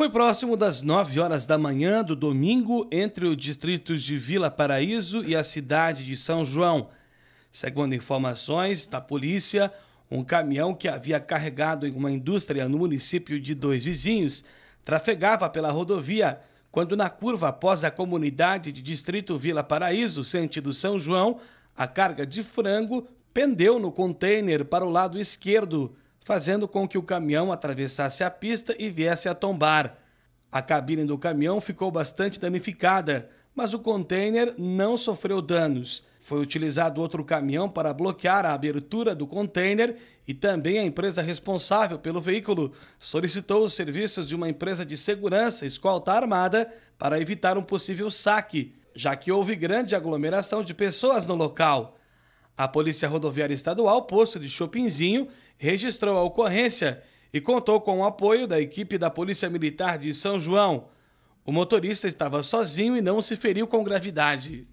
Foi próximo das 9 horas da manhã do domingo entre os distritos de Vila Paraíso e a cidade de São João. Segundo informações da polícia, um caminhão que havia carregado em uma indústria no município de Dois Vizinhos trafegava pela rodovia quando, na curva após a comunidade de distrito Vila Paraíso, sentido São João, a carga de frango pendeu no container para o lado esquerdo fazendo com que o caminhão atravessasse a pista e viesse a tombar. A cabine do caminhão ficou bastante danificada, mas o container não sofreu danos. Foi utilizado outro caminhão para bloquear a abertura do container e também a empresa responsável pelo veículo solicitou os serviços de uma empresa de segurança escolta armada para evitar um possível saque, já que houve grande aglomeração de pessoas no local. A Polícia Rodoviária Estadual, posto de Chopinzinho, registrou a ocorrência e contou com o apoio da equipe da Polícia Militar de São João. O motorista estava sozinho e não se feriu com gravidade.